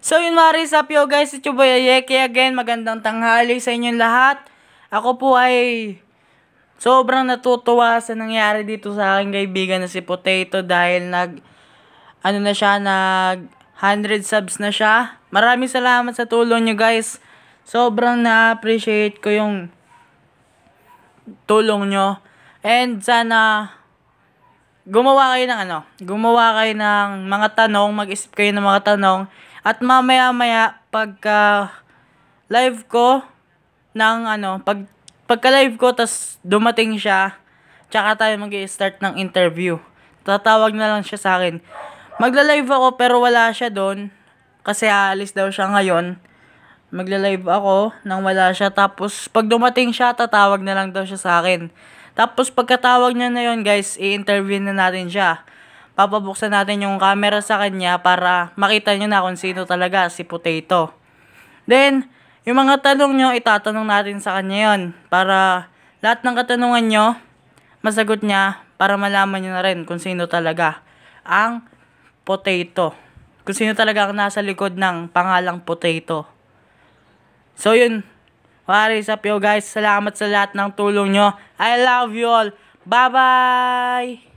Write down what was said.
So yun mga Rizapyo guys, ito ba Ayeke again, magandang tanghali sa inyong lahat. Ako po ay sobrang natutuwa sa nangyari dito sa aking kaibigan na si Potato dahil nag, ano na siya, nag 100 subs na siya. Maraming salamat sa tulong nyo guys. Sobrang na-appreciate ko yung tulong nyo. And sana gumawa kayo ng ano, gumawa kayo ng mga tanong, mag-isip kayo ng mga tanong, at mamaya-maya, pagka live ko, ng ano, pag, pagka-live ko, tas dumating siya, tsaka tayo mag start ng interview. Tatawag na lang siya sa akin. Magla-live ako, pero wala siya doon, kasi aalis daw siya ngayon. Magla-live ako, nang wala siya, tapos pag dumating siya, tatawag na lang daw siya sa akin. Tapos pagkatawag niya na yon guys, i-interview na natin siya. Papabuksan natin yung camera sa kanya para makita niyo na kung sino talaga si Potato. Then, yung mga tanong niyo itatanong natin sa kanya yon para lahat ng katanungan niyo masagot niya para malaman niyo na rin kung sino talaga ang potato. Kung sino talaga ang nasa likod ng pangalang potato. So yun, What is up yo guys? Salamat sa lahat ng tulong nyo. I love you all. Bye-bye!